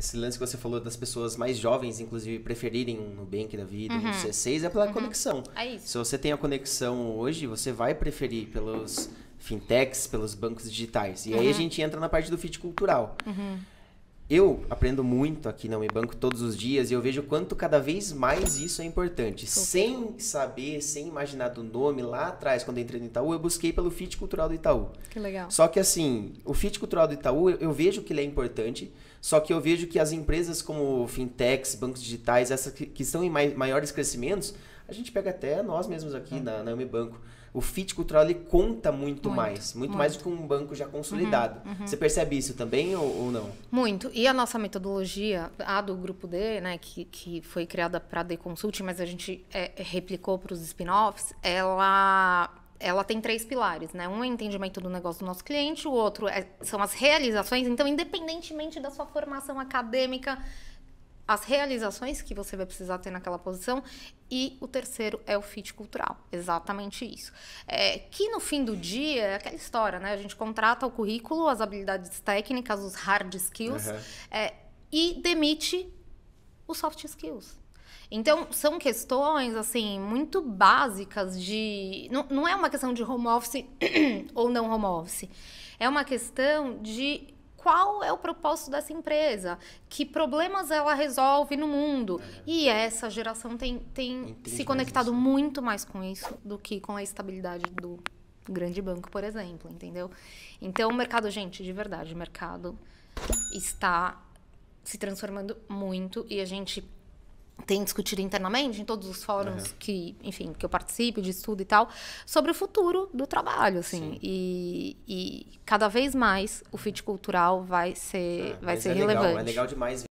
Esse lance que você falou das pessoas mais jovens, inclusive, preferirem um Nubank da vida, uhum. um C6, é pela uhum. conexão. É isso. Se você tem a conexão hoje, você vai preferir pelos fintechs, pelos bancos digitais. E uhum. aí a uhum. gente entra na parte do fit cultural. Uhum eu aprendo muito aqui na Unibanco todos os dias e eu vejo quanto cada vez mais isso é importante. Okay. Sem saber, sem imaginar do nome, lá atrás, quando eu entrei no Itaú, eu busquei pelo FIT Cultural do Itaú. Que legal. Só que assim, o FIT Cultural do Itaú, eu vejo que ele é importante, só que eu vejo que as empresas como fintechs, bancos digitais, essas que, que estão em mai maiores crescimentos, a gente pega até nós mesmos aqui uhum. na, na banco O fit cultural ele conta muito, muito mais, muito, muito, mais do que um banco já consolidado. Uhum, uhum. Você percebe isso também ou, ou, não? Muito. E a nossa metodologia, a do grupo D, né, que, que foi criada para D Consulting, mas a gente é, é replicou para os spin-offs, ela ela tem três pilares, né? Um é entendimento do negócio do nosso cliente, o outro é, são as realizações. Então, independentemente da sua formação acadêmica, as realizações que você vai precisar ter naquela posição. E o terceiro é o fit cultural, exatamente isso. É, que no fim do dia é aquela história, né? A gente contrata o currículo, as habilidades técnicas, os hard skills uhum. é, e demite os soft skills. Então, são questões, assim, muito básicas de. Não, não é uma questão de home office ou não home office. É uma questão de qual é o propósito dessa empresa, que problemas ela resolve no mundo. É. E essa geração tem, tem se conectado muito mais com isso do que com a estabilidade do grande banco, por exemplo, entendeu? Então, o mercado, gente, de verdade, o mercado está se transformando muito e a gente tem discutido internamente em todos os fóruns uhum. que, enfim, que eu participo de estudo e tal, sobre o futuro do trabalho, assim. E, e, cada vez mais o fit cultural vai ser, ah, vai ser é, é relevante. Legal, é legal demais